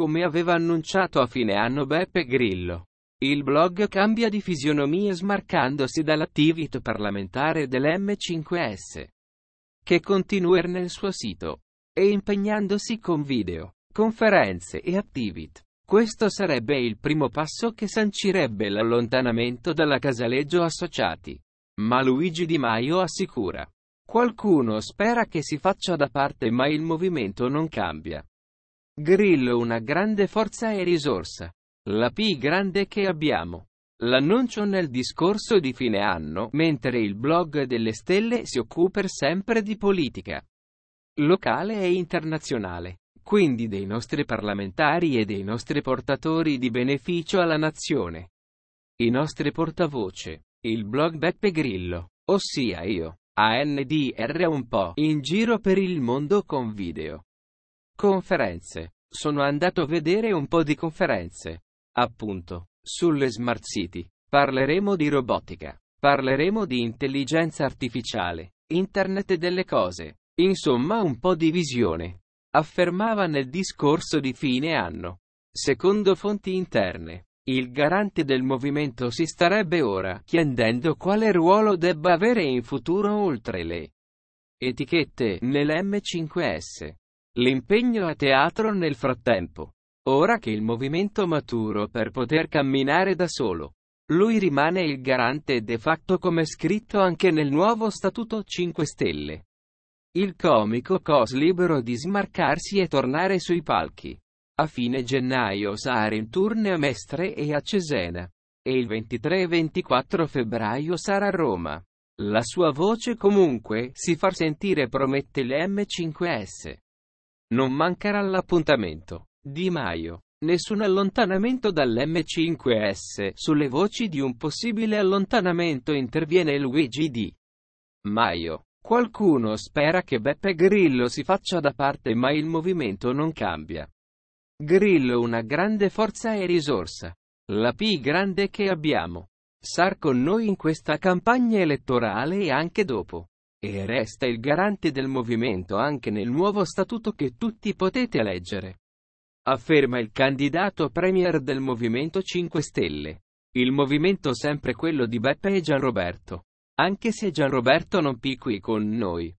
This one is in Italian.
come aveva annunciato a fine anno Beppe Grillo. Il blog cambia di fisionomia smarcandosi dall'attività parlamentare dell'M5S, che continua nel suo sito, e impegnandosi con video, conferenze e attività. Questo sarebbe il primo passo che sancirebbe l'allontanamento dalla Casaleggio Associati. Ma Luigi Di Maio assicura. Qualcuno spera che si faccia da parte ma il movimento non cambia. Grill una grande forza e risorsa. La P grande che abbiamo. L'annuncio nel discorso di fine anno, mentre il blog delle stelle si occupa sempre di politica locale e internazionale, quindi dei nostri parlamentari e dei nostri portatori di beneficio alla nazione. I nostri portavoce, il blog Beppe Grillo, ossia io, ANDR un po' in giro per il mondo con video. Conferenze. Sono andato a vedere un po' di conferenze. Appunto, sulle smart city. Parleremo di robotica. Parleremo di intelligenza artificiale, internet delle cose. Insomma, un po' di visione. Affermava nel discorso di fine anno. Secondo fonti interne, il garante del movimento si starebbe ora chiedendo quale ruolo debba avere in futuro oltre le etichette nell'M5S. L'impegno a teatro nel frattempo. Ora che il movimento maturo per poter camminare da solo. Lui rimane il garante de facto come scritto anche nel nuovo Statuto 5 Stelle. Il comico cos libero di smarcarsi e tornare sui palchi. A fine gennaio sarà in turno a Mestre e a Cesena. E il 23 e 24 febbraio sarà a Roma. La sua voce comunque si far sentire promette l'M5S. Non mancherà l'appuntamento. Di Maio. Nessun allontanamento dall'M5S. Sulle voci di un possibile allontanamento interviene Luigi D. Maio. Qualcuno spera che Beppe Grillo si faccia da parte ma il movimento non cambia. Grillo una grande forza e risorsa. La P grande che abbiamo. Sar con noi in questa campagna elettorale e anche dopo e resta il garante del movimento anche nel nuovo statuto che tutti potete leggere. Afferma il candidato premier del Movimento 5 Stelle. Il movimento sempre quello di Beppe e Gianroberto. Anche se Gianroberto non piqui con noi.